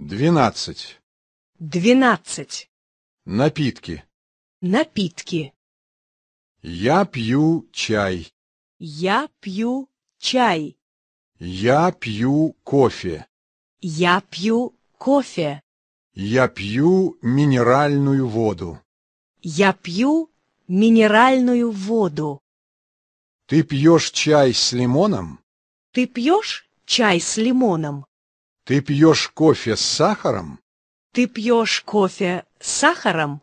Двенадцать. Двенадцать. Напитки. Напитки. Я пью чай. Я пью чай. Я пью кофе. Я пью кофе. Я пью минеральную воду. Я пью минеральную воду. Ты пьешь чай с лимоном? Ты пьешь чай с лимоном? Ты пьешь кофе с сахаром? Ты пьешь кофе с сахаром?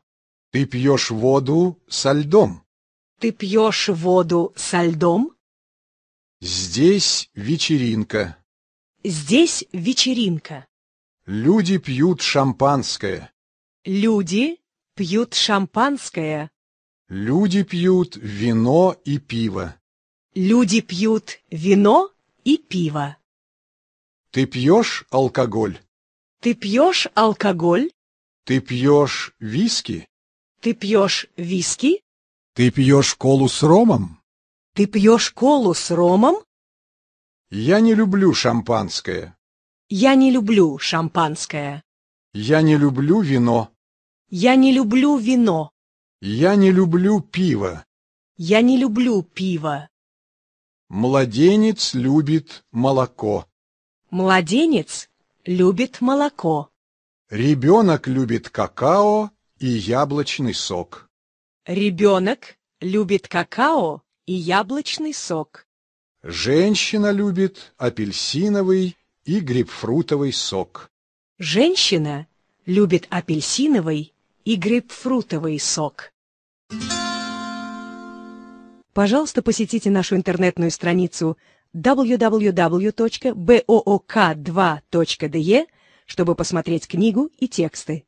Ты пьешь воду со льдом? Ты пьешь воду со льдом? Здесь вечеринка. Здесь вечеринка. Люди пьют шампанское. Люди пьют шампанское. Люди пьют вино и пиво. Люди пьют вино и пиво. Ты пьешь алкоголь? Ты пьешь алкоголь? Ты пьешь виски? Ты пьешь виски? Ты пьешь колу с ромом? Ты пьешь колу с ромом? Я не люблю шампанское. Я не люблю шампанское. Я не люблю вино. Я не люблю вино. Я не люблю пиво. Я не люблю пиво. Младенец любит молоко. Младенец любит молоко. Ребенок любит какао и яблочный сок. Ребенок любит какао и яблочный сок. Женщина любит апельсиновый и грейпфрутовый сок. Женщина любит апельсиновый и грейпфрутовый сок. Пожалуйста, посетите нашу интернетную страницу www.book2.de, чтобы посмотреть книгу и тексты.